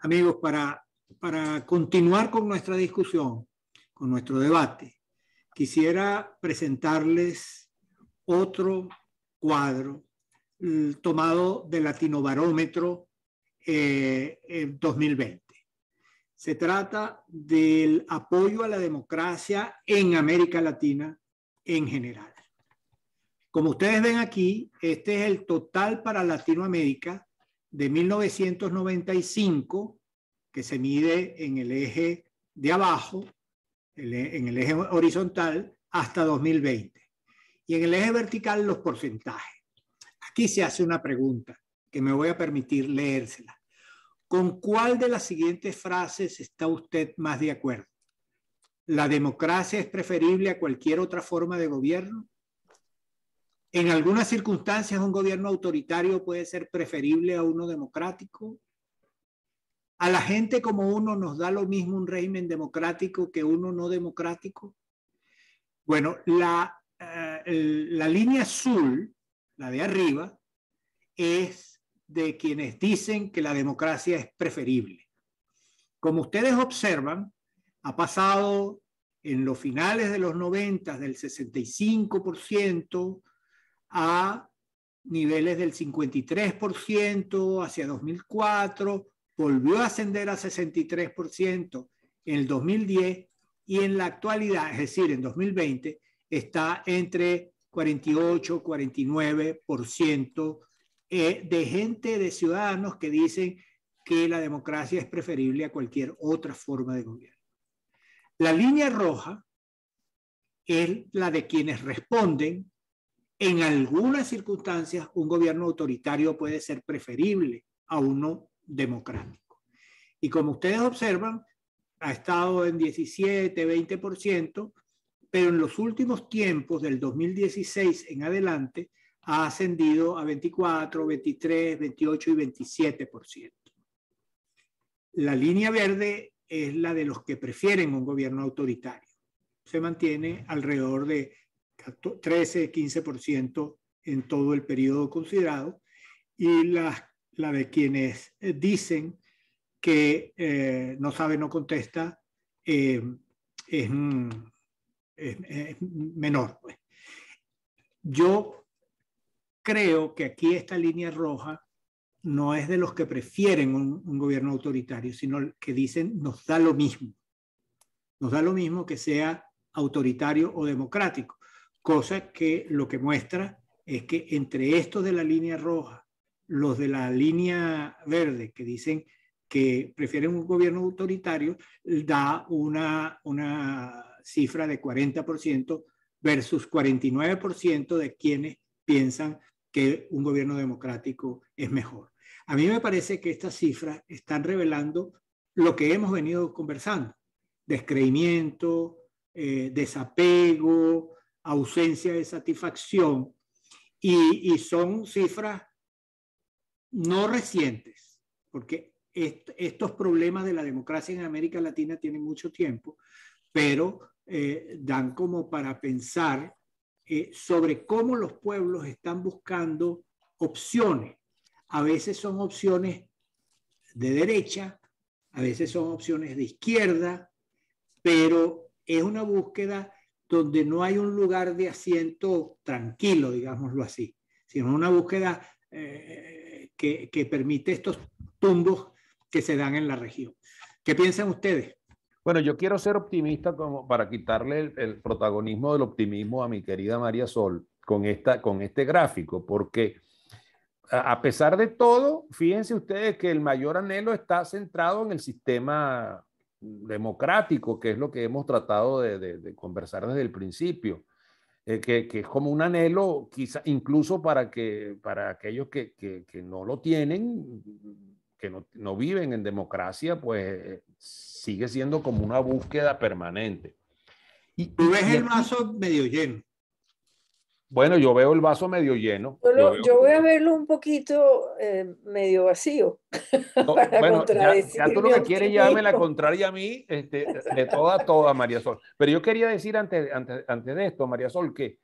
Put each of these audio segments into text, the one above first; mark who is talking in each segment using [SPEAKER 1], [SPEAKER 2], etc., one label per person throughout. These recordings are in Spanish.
[SPEAKER 1] amigos, para, para continuar con nuestra discusión, con nuestro debate, quisiera presentarles otro cuadro tomado del Latinobarómetro Barómetro eh, 2020. Se trata del apoyo a la democracia en América Latina en general. Como ustedes ven aquí, este es el total para Latinoamérica de 1995, que se mide en el eje de abajo, e, en el eje horizontal, hasta 2020. Y en el eje vertical, los porcentajes. Aquí se hace una pregunta que me voy a permitir leérsela. ¿Con cuál de las siguientes frases está usted más de acuerdo? ¿La democracia es preferible a cualquier otra forma de gobierno? En algunas circunstancias un gobierno autoritario puede ser preferible a uno democrático. A la gente como uno nos da lo mismo un régimen democrático que uno no democrático. Bueno, la, eh, línea azul, la de arriba, es de quienes dicen que la democracia es preferible. Como ustedes observan, ha pasado en los finales de los 90 del 65%, a niveles del 53% hacia 2004, volvió a ascender a 63% en el 2010 y en la actualidad, es decir, en 2020, está entre 48, 49% eh, de gente, de ciudadanos que dicen que la democracia es preferible a cualquier otra forma de gobierno. La línea roja es la de quienes responden en algunas circunstancias, un gobierno autoritario puede ser preferible a uno democrático. Y como ustedes observan, ha estado en 17, 20%, pero en los últimos tiempos, del 2016 en adelante, ha ascendido a 24, 23, 28 y 27%. La línea verde es la de los que prefieren un gobierno autoritario. Se mantiene alrededor de 13-15% en todo el periodo considerado, y la, la de quienes eh, dicen que eh, no sabe, no contesta, eh, es, menor. Pues. Yo creo que aquí esta línea roja no es de los que prefieren un, un gobierno autoritario, sino que dicen nos da lo mismo. Nos da lo mismo que sea autoritario o democrático cosa que lo que muestra es que entre estos de la línea roja, los de la línea verde, que dicen que prefieren un gobierno autoritario, da una, una cifra de 40% versus 49% de quienes piensan que un gobierno democrático es mejor. A mí me parece que estas cifras están revelando lo que hemos venido conversando, descreimiento, eh, desapego, ausencia de satisfacción y, son cifras no recientes, porque estos problemas de la democracia en América Latina tienen mucho tiempo, pero eh, dan como para pensar eh, sobre cómo los pueblos están buscando opciones. A veces son opciones de derecha, a veces son opciones de izquierda, pero es una búsqueda donde no hay un lugar de asiento tranquilo, digámoslo así, sino una búsqueda eh, que, permite estos tumbos que se dan en la región.
[SPEAKER 2] ¿Qué piensan ustedes? Bueno, yo quiero ser optimista como para quitarle el, protagonismo del optimismo a mi querida María Sol con, esta, con este gráfico, porque a pesar de todo, fíjense ustedes que el mayor anhelo está centrado en el sistema democrático, que es lo que hemos tratado de, conversar desde el principio, eh, que, es como un anhelo, quizá incluso para, que, para aquellos que, no lo tienen, que no, viven en democracia, pues eh, sigue siendo como una búsqueda permanente. Y, Tú ves el vaso medio lleno. Bueno, yo veo el vaso medio lleno. Yo,
[SPEAKER 3] voy a verlo un poquito eh, medio vacío. bueno, ya, tú lo que quieres llevarme la
[SPEAKER 2] contraria a mí, este, de toda toda, María Sol. Pero yo quería decir antes, antes, de esto, María Sol, que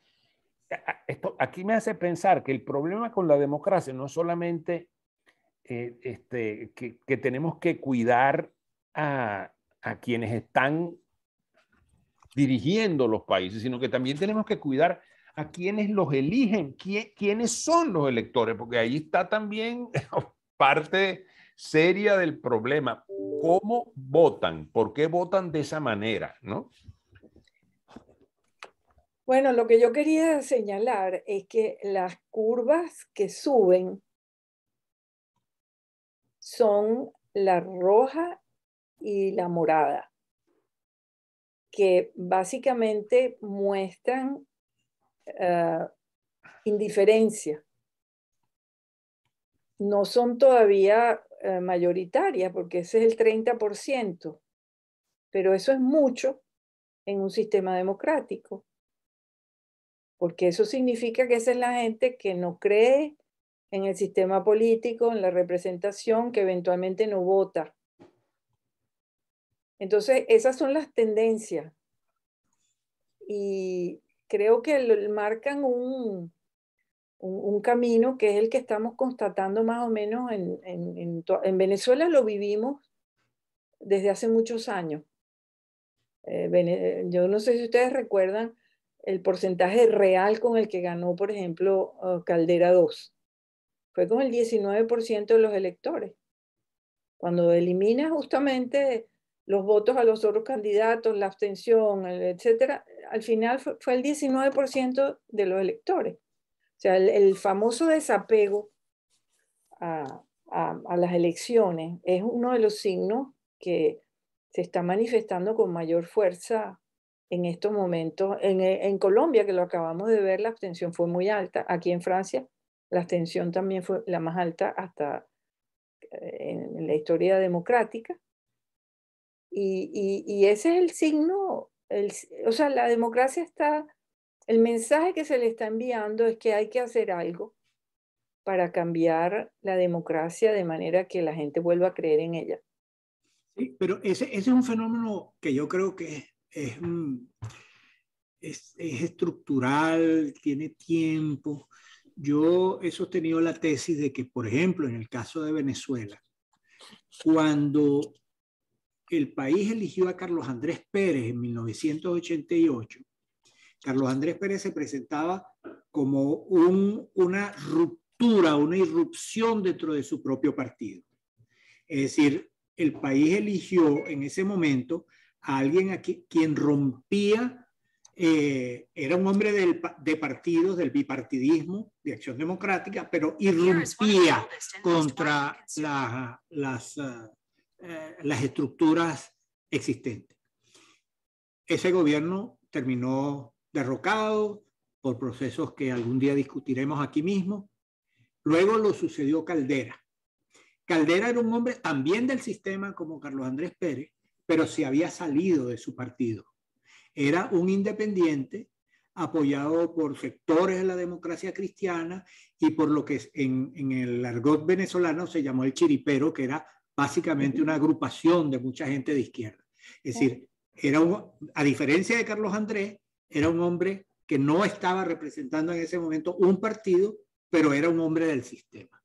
[SPEAKER 2] esto aquí me hace pensar que el problema con la democracia no es solamente eh, este, que, tenemos que cuidar a, a quienes están dirigiendo los países, sino que también tenemos que cuidar a quienes los eligen, quiénes son los electores, porque ahí está también parte seria del problema. ¿Cómo votan? ¿Por qué votan de esa manera? ¿No?
[SPEAKER 3] Bueno, lo que yo quería señalar es que las curvas que suben son la roja y la morada, que básicamente muestran eh, indiferencia. No son todavía eh, mayoritarias porque ese es el 30%, pero eso es mucho en un sistema democrático, porque eso significa que esa es la gente que no cree en el sistema político, en la representación, que eventualmente no vota. Entonces, esas son las tendencias. Y creo que marcan un, un, camino que es el que estamos constatando más o menos en, en, Venezuela lo vivimos desde hace muchos años. Eh, eh, yo no sé si ustedes recuerdan el porcentaje real con el que ganó, por ejemplo, eh, Caldera 2. Fue con el 19% de los electores. Cuando elimina justamente los votos a los otros candidatos, la abstención, etcétera, al final fue, el 19% de los electores. O sea, el, famoso desapego a, a, las elecciones es uno de los signos que se está manifestando con mayor fuerza en estos momentos. En, en Colombia, que lo acabamos de ver, la abstención fue muy alta. Aquí en Francia, la abstención también fue la más alta hasta eh, en la historia democrática y, ese es el signo, el, o sea, la democracia está, el mensaje que se le está enviando es que hay que hacer algo para cambiar la democracia de manera que la gente vuelva a creer en ella.
[SPEAKER 1] Sí, pero ese, ese es un fenómeno que yo creo que es, mm, es, es estructural, tiene tiempo. Yo he sostenido la tesis de que, por ejemplo, en el caso de Venezuela, cuando el país eligió a Carlos Andrés Pérez en 1988. Carlos Andrés Pérez se presentaba como una ruptura, una irrupción dentro de su propio partido. Es decir, el país eligió en ese momento a alguien a quien, rompía, eh, era un hombre de partidos, del bipartidismo, de acción democrática, pero irrumpía contra las... Ah, eh, las estructuras existentes. Ese gobierno terminó derrocado por procesos que algún día discutiremos aquí mismo. Luego lo sucedió Caldera. Caldera era un hombre también del sistema como Carlos Andrés Pérez, pero se había salido de su partido. Era un independiente apoyado por sectores de la democracia cristiana y por lo que en, en el argot venezolano se llamó el chiripero, que era básicamente una agrupación de mucha gente de izquierda. Es decir, era a diferencia de Carlos Andrés, era un hombre que no estaba representando en ese momento un partido, pero era un hombre del sistema.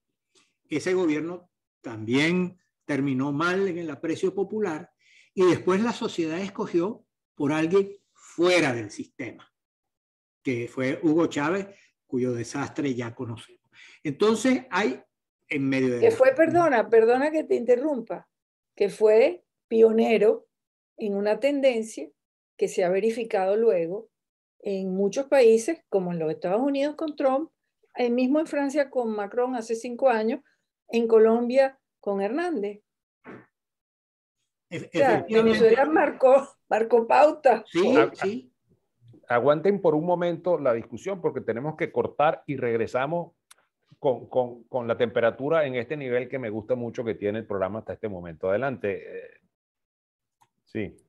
[SPEAKER 1] Ese gobierno también terminó mal en el aprecio popular y después la sociedad escogió por alguien fuera del sistema, que fue Hugo Chávez, cuyo desastre ya conocemos. Entonces hay que fue,
[SPEAKER 3] perdona, perdona que te interrumpa, que fue pionero en una tendencia que se ha verificado luego en muchos países, como en los Estados Unidos con Trump, el mismo en Francia con Macron hace cinco años, en Colombia con Hernández.
[SPEAKER 2] O Venezuela
[SPEAKER 3] marcó, marcó pauta.
[SPEAKER 2] sí. Aguanten por un momento la discusión porque tenemos que cortar y regresamos con, con, la temperatura en este nivel que me gusta mucho que tiene el programa hasta este momento. Adelante. Eh. Sí.